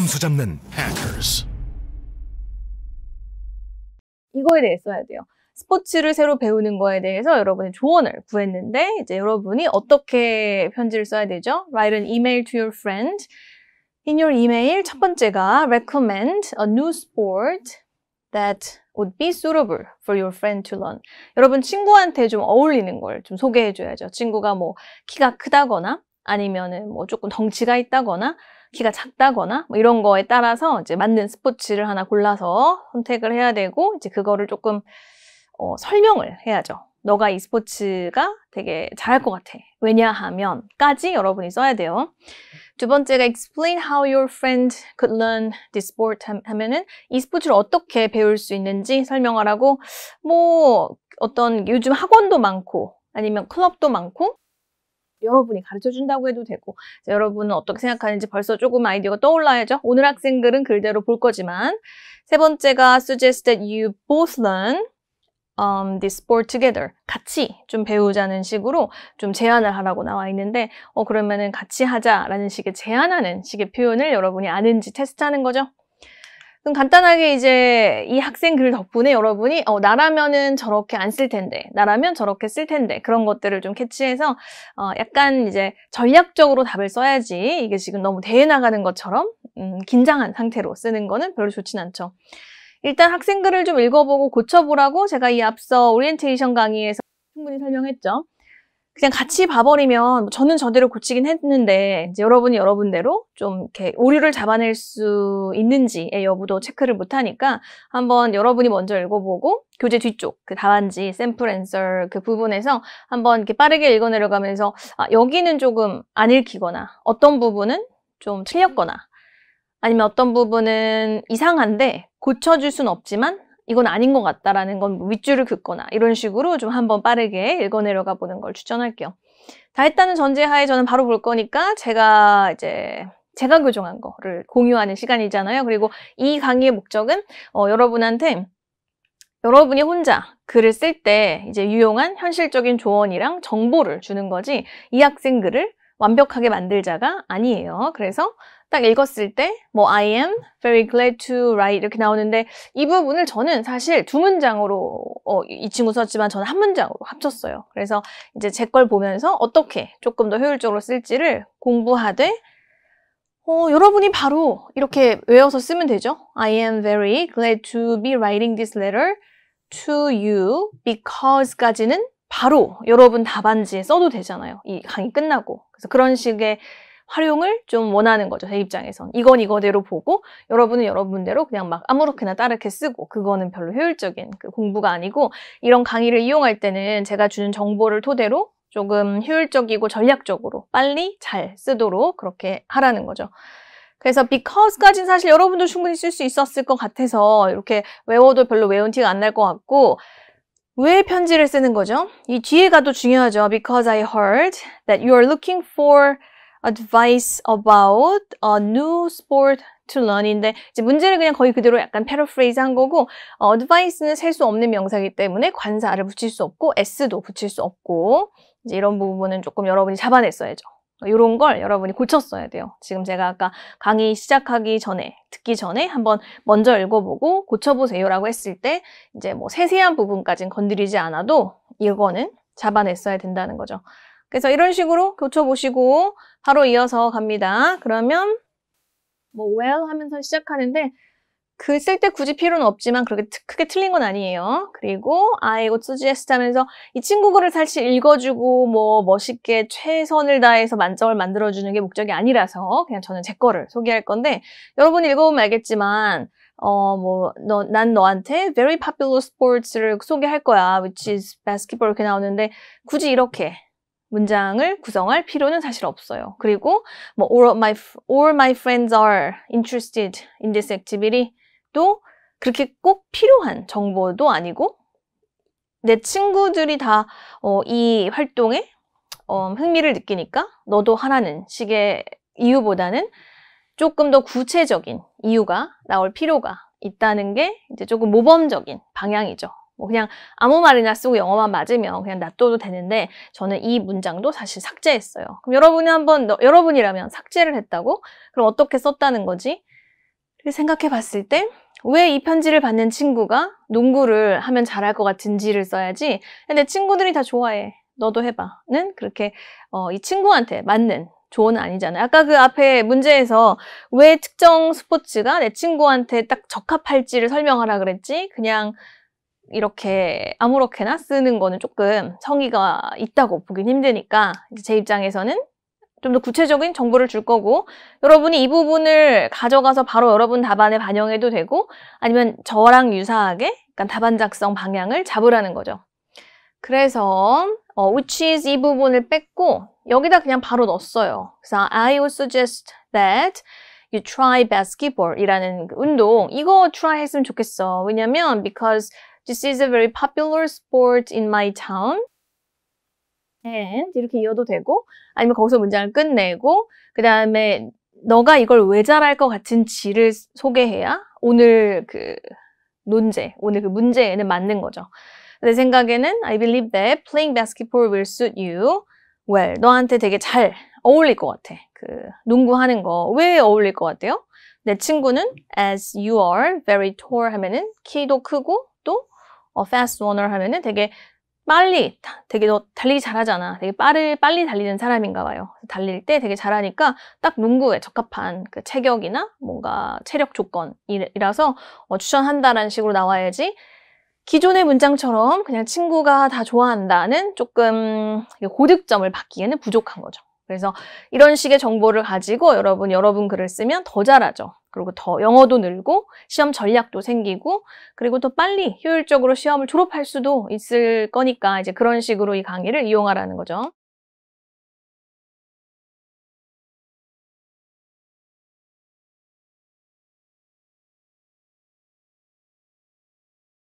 점수 잡는 h a c 이거에 대해 써야 돼요. 스포츠를 새로 배우는 거에 대해서 여러분의 조언을 구했는데 이제 여러분이 어떻게 편지를 써야 되죠? Write an email to your friend. In your email 첫 번째가 recommend a new sport that would be suitable for your friend to learn. 여러분 친구한테 좀 어울리는 걸 좀 소개해 줘야죠. 친구가 뭐 키가 크다거나 아니면은 뭐 조금 덩치가 있다거나 키가 작다거나 뭐 이런 거에 따라서 이제 맞는 스포츠를 하나 골라서 선택을 해야 되고 이제 그거를 조금 어, 설명을 해야죠. 너가 이 스포츠가 되게 잘할 것 같아. 왜냐하면까지 여러분이 써야 돼요. 두 번째가 explain how your friend could learn this sport 하면은 이 스포츠를 어떻게 배울 수 있는지 설명하라고 뭐 어떤 요즘 학원도 많고 아니면 클럽도 많고 여러분이 가르쳐 준다고 해도 되고 여러분은 어떻게 생각하는지 벌써 조금 아이디어가 떠올라야죠. 오늘 학생들은 글대로 볼 거지만 세 번째가 suggest that you both learn um, this sport together. 같이 좀 배우자는 식으로 좀 제안을 하라고 나와 있는데 어 그러면은 같이 하자라는 식의 제안하는 식의 표현을 여러분이 아는지 테스트하는 거죠. 그럼 간단하게 이제 이 학생 글 덕분에 여러분이 어, 나라면은 저렇게 안 쓸 텐데, 나라면 저렇게 쓸 텐데 그런 것들을 좀 캐치해서 어, 약간 이제 전략적으로 답을 써야지 이게 지금 너무 대회 나가는 것처럼 음, 긴장한 상태로 쓰는 거는 별로 좋진 않죠. 일단 학생 글을 좀 읽어보고 고쳐보라고 제가 이 앞서 오리엔테이션 강의에서 충분히 설명했죠. 그냥 같이 봐버리면 저는 저대로 고치긴 했는데 이제 여러분이 여러분대로 좀 이렇게 오류를 잡아낼 수 있는지의 여부도 체크를 못하니까 한번 여러분이 먼저 읽어보고 교재 뒤쪽 그 답안지 샘플 앤서 그 부분에서 한번 이렇게 빠르게 읽어내려가면서 아, 여기는 조금 안 읽히거나 어떤 부분은 좀 틀렸거나 아니면 어떤 부분은 이상한데 고쳐줄 순 없지만 이건 아닌 것 같다라는 건 윗줄을 긋거나 이런 식으로 좀 한번 빠르게 읽어 내려가 보는 걸 추천할게요. 다 했다는 전제하에 저는 바로 볼 거니까 제가 이제 제가 교정한 거를 공유하는 시간이잖아요. 그리고 이 강의의 목적은 어, 여러분한테 여러분이 혼자 글을 쓸 때 이제 유용한 현실적인 조언이랑 정보를 주는 거지 이 학생 글을 완벽하게 만들자가 아니에요. 그래서 딱 읽었을 때 뭐 I am very glad to write 이렇게 나오는데 이 부분을 저는 사실 두 문장으로 어, 이 친구 썼지만 저는 한 문장으로 합쳤어요. 그래서 이제 제 걸 보면서 어떻게 조금 더 효율적으로 쓸지를 공부하되 어, 여러분이 바로 이렇게 외워서 쓰면 되죠. I am very glad to be writing this letter to you because 까지는 바로 여러분 답안지에 써도 되잖아요. 이 강의 끝나고. 그래서 그런 식의 활용을 좀 원하는 거죠. 제 입장에선. 이건 이거대로 보고 여러분은 여러분대로 그냥 막 아무렇게나 따르게 쓰고 그거는 별로 효율적인 그 공부가 아니고 이런 강의를 이용할 때는 제가 주는 정보를 토대로 조금 효율적이고 전략적으로 빨리 잘 쓰도록 그렇게 하라는 거죠. 그래서 because까지는 사실 여러분도 충분히 쓸 수 있었을 것 같아서 이렇게 외워도 별로 외운 티가 안 날 것 같고 왜 편지를 쓰는 거죠? 이 뒤에가 또 중요하죠. Because I heard that you are looking for advice about a new sport to learn인데 이제 문제를 그냥 거의 그대로 약간 패러프레이즈 한 거고 어, advice는 셀 수 없는 명사이기 때문에 관사를 붙일 수 없고 s도 붙일 수 없고 이제 이런 부분은 조금 여러분이 잡아냈어야죠. 이런 어, 걸 여러분이 고쳤어야 돼요. 지금 제가 아까 강의 시작하기 전에 듣기 전에 한번 먼저 읽어보고 고쳐보세요라고 했을 때 이제 뭐 세세한 부분까진 건드리지 않아도 이거는 잡아냈어야 된다는 거죠. 그래서 이런 식으로 고쳐보시고 바로 이어서 갑니다. 그러면 뭐 well 하면서 시작하는데 그쓸때 굳이 필요는 없지만 그렇게 크게 틀린 건 아니에요. 그리고 아이고 쓰지했어 면서이 친구 글을 사실 읽어주고 뭐 멋있게 최선을 다해서 만점을 만들어주는 게 목적이 아니라서 그냥 저는 제 거를 소개할 건데 여러분이 읽어보면 알겠지만 어, 뭐, 난 너한테 very popular sports를 소개할 거야, which is basketball 이렇게 나오는데, 굳이 이렇게 문장을 구성할 필요는 사실 없어요. 그리고, 뭐, all my, all my friends are interested in this activity. 또 그렇게 꼭 필요한 정보도 아니고 내 친구들이 다이 어, 활동에 어, 흥미를 느끼니까 너도 하라는 식의 이유보다는 조금 더 구체적인 이유가 나올 필요가 있다는 게 이제 조금 모범적인 방향이죠. 뭐 그냥 아무 말이나 쓰고 영어만 맞으면 그냥 놔둬도 되는데 저는 이 문장도 사실 삭제했어요. 그럼 여러분이 한번 여러분이라면 삭제를 했다고? 그럼 어떻게 썼다는 거지? 생각해 봤을 때 왜 이 편지를 받는 친구가 농구를 하면 잘할 것 같은지를 써야지 근데 친구들이 다 좋아해 너도 해봐 는 그렇게 어, 이 친구한테 맞는 조언은 아니잖아요. 아까 그 앞에 문제에서 왜 특정 스포츠가 내 친구한테 딱 적합할지를 설명하라 그랬지 그냥 이렇게 아무렇게나 쓰는 거는 조금 성의가 있다고 보긴 힘드니까 제 입장에서는 좀더 구체적인 정보를 줄 거고 여러분이 이 부분을 가져가서 바로 여러분 답안에 반영해도 되고 아니면 저랑 유사하게 약간 답안 작성 방향을 잡으라는 거죠. 그래서 어, which is 이 부분을 뺐고 여기다 그냥 바로 넣었어요. 그래서 I would suggest that you try basketball 이라는 그 운동 이거 try 했으면 좋겠어. 왜냐면 because this is a very popular sport in my town. and 이렇게 이어도 되고 아니면 거기서 문장을 끝내고 그 다음에 너가 이걸 왜 잘할 것 같은 지를 소개해야 오늘 그 논제, 오늘 그 문제에는 맞는 거죠. 내 생각에는 I believe that playing basketball will suit you well. 너한테 되게 잘 어울릴 것 같아. 그 농구하는 거 왜 어울릴 것 같아요? 내 친구는 as you are very tall 하면은 키도 크고 또 a fast runner 하면은 되게 빨리 되게 너 달리기 잘하잖아. 되게 빠를 빨리 달리는 사람인가 봐요. 달릴 때 되게 잘하니까 딱 농구에 적합한 그 체격이나 뭔가 체력 조건이라서 어, 추천한다라는 식으로 나와야지 기존의 문장처럼 그냥 친구가 다 좋아한다는 조금 고득점을 받기에는 부족한 거죠. 그래서 이런 식의 정보를 가지고 여러분 여러분 글을 쓰면 더 잘하죠. 그리고 더 영어도 늘고 시험 전략도 생기고 그리고 더 빨리 효율적으로 시험을 졸업할 수도 있을 거니까 이제 그런 식으로 이 강의를 이용하라는 거죠.